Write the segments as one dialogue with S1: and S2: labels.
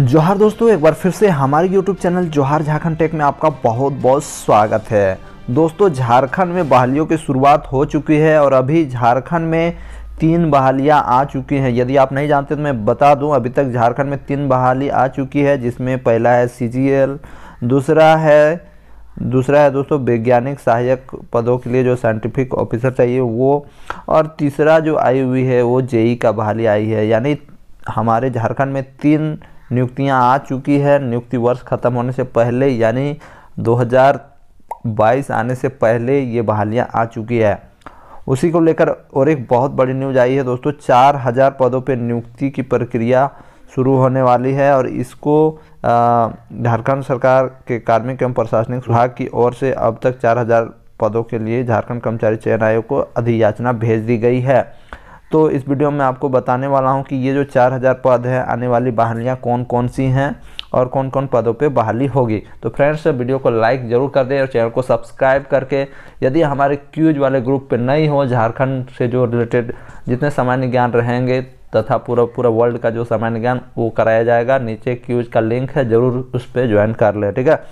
S1: जोहार दोस्तों एक बार फिर से हमारे YouTube चैनल जोहार झारखंड टेक में आपका बहुत बहुत स्वागत है दोस्तों झारखंड में बहालियों की शुरुआत हो चुकी है और अभी झारखंड में तीन बहालियाँ आ चुकी हैं यदि आप नहीं जानते तो मैं बता दूं अभी तक झारखंड में तीन बहाली आ चुकी है जिसमें पहला है सी दूसरा है दूसरा है दोस्तों वैज्ञानिक सहायक पदों के लिए जो साइंटिफिक ऑफिसर चाहिए वो और तीसरा जो आई हुई है वो जेई का बहाली आई है यानी हमारे झारखंड में तीन नियुक्तियां आ चुकी है नियुक्ति वर्ष खत्म होने से पहले यानी 2022 आने से पहले ये बहालियां आ चुकी है उसी को लेकर और एक बहुत बड़ी न्यूज आई है दोस्तों चार हज़ार पदों पर नियुक्ति की प्रक्रिया शुरू होने वाली है और इसको झारखंड सरकार के कार्मिक एवं प्रशासनिक विभाग की ओर से अब तक चार हज़ार पदों के लिए झारखंड कर्मचारी चयन आयोग को अधियाचना भेज दी गई है तो इस वीडियो में आपको बताने वाला हूँ कि ये जो 4000 पद है आने वाली बहालियाँ कौन कौन सी हैं और कौन कौन पदों पे बहाली होगी तो फ्रेंड्स वीडियो को लाइक ज़रूर कर दें और चैनल को सब्सक्राइब करके यदि हमारे क्यूज वाले ग्रुप पे नहीं हो झारखंड से जो रिलेटेड जितने सामान्य ज्ञान रहेंगे तथा पूरा पूरा वर्ल्ड का जो सामान्य ज्ञान वो कराया जाएगा नीचे क्यूज का लिंक है ज़रूर उस पर ज्वाइन कर लें ठीक है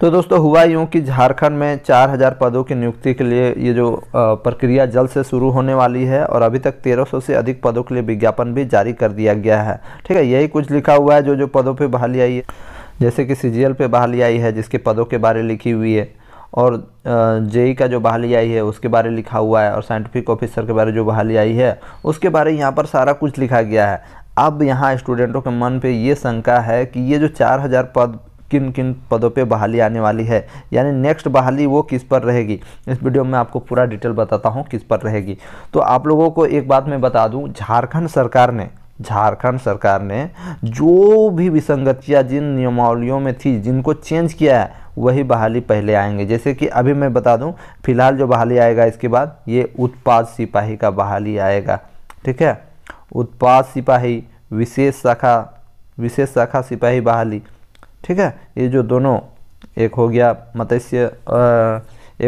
S1: तो दोस्तों हुआ यूँ कि झारखंड में 4000 पदों की नियुक्ति के लिए ये जो प्रक्रिया जल्द से शुरू होने वाली है और अभी तक 1300 से अधिक पदों के लिए विज्ञापन भी जारी कर दिया गया है ठीक है यही कुछ लिखा हुआ है जो जो पदों पर बहाली आई है जैसे कि सी पे बहाली आई है जिसके पदों के बारे लिखी हुई है और जेई का जो बहाली आई है उसके बारे लिखा हुआ है और साइंटिफिक ऑफिसर के बारे जो बहाली आई है उसके बारे यहाँ पर सारा कुछ लिखा गया है अब यहाँ स्टूडेंटों के मन पे ये शंका है कि ये जो 4000 पद किन किन पदों पे बहाली आने वाली है यानी नेक्स्ट बहाली वो किस पर रहेगी इस वीडियो में आपको पूरा डिटेल बताता हूँ किस पर रहेगी तो आप लोगों को एक बात मैं बता दूँ झारखंड सरकार ने झारखंड सरकार ने जो भी विसंगतियाँ जिन नियमावलियों में थी जिनको चेंज किया है वही बहाली पहले आएंगे जैसे कि अभी मैं बता दूं फिलहाल जो बहाली आएगा इसके बाद ये उत्पाद सिपाही का बहाली आएगा ठीक है उत्पाद सिपाही विशेष शाखा विशेष शाखा सिपाही बहाली ठीक है ये जो दोनों एक हो गया मत्स्य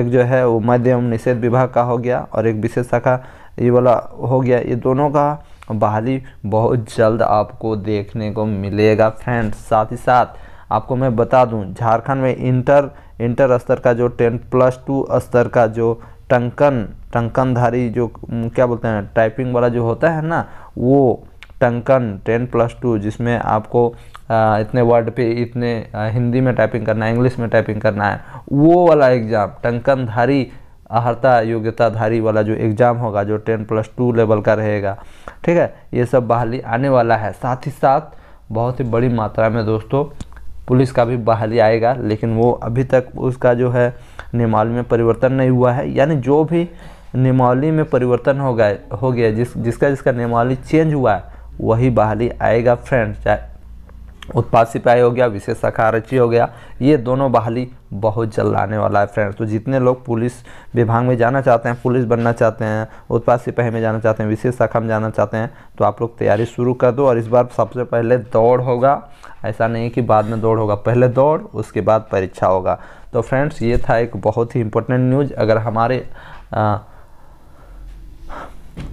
S1: एक जो है वो मध्य एवं निषेध विभाग का हो गया और एक विशेष शाखा ये वाला हो गया ये दोनों का बहाली बहुत जल्द आपको देखने को मिलेगा फ्रेंड्स साथ ही साथ आपको मैं बता दूं झारखंड में इंटर इंटर स्तर का जो टेन प्लस टू स्तर का जो टंकन टंकनधारी जो क्या बोलते हैं टाइपिंग वाला जो होता है ना वो टंकन टेन प्लस टू जिसमें आपको इतने वर्ड पे इतने हिंदी में टाइपिंग करना है इंग्लिश में टाइपिंग करना है वो वाला एग्ज़ाम टंकनधारी अहर्ता योग्यताधारी वाला जो एग्ज़ाम होगा जो टेन प्लस टू लेवल का रहेगा ठीक है ये सब बहाली आने वाला है साथ ही साथ बहुत ही बड़ी मात्रा में दोस्तों पुलिस का भी बहाली आएगा लेकिन वो अभी तक उसका जो है नियमावली में परिवर्तन नहीं हुआ है यानी जो भी नियमावली में परिवर्तन हो गए हो गया जिस जिसका जिसका नियमावली चेंज हुआ है वही बहाली आएगा फ्रेंड चाहे उत्पाद सिपाही हो गया विशेष शाखा आरक्षी हो गया ये दोनों बहाली बहुत जल्द आने वाला है फ्रेंड्स तो जितने लोग पुलिस विभाग में जाना चाहते हैं पुलिस बनना चाहते हैं उत्पाद सिपाही में जाना चाहते हैं विशेष शाखा में जाना चाहते हैं तो आप लोग तैयारी शुरू कर दो और इस बार सबसे पहले दौड़ होगा ऐसा नहीं कि बाद में दौड़ होगा पहले दौड़ उसके बाद परीक्षा होगा तो फ्रेंड्स ये था एक बहुत ही इंपॉर्टेंट न्यूज़ अगर हमारे आ,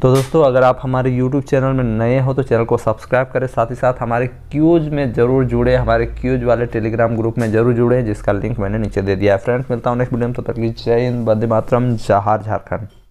S1: तो दोस्तों अगर आप हमारे यूट्यूब चैनल में नए हो तो चैनल को सब्सक्राइब करें साथ ही साथ हमारे क्यूज में ज़रूर जुड़े हमारे क्यूज वाले टेलीग्राम ग्रुप में ज़रूर जुड़े जिसका लिंक मैंने नीचे दे दिया है फ्रेंड्स मिलता हूँ नेक्स्ट वीडियो में तो तकलीफ जय हिंद बंदे मातरम जहार झारखंड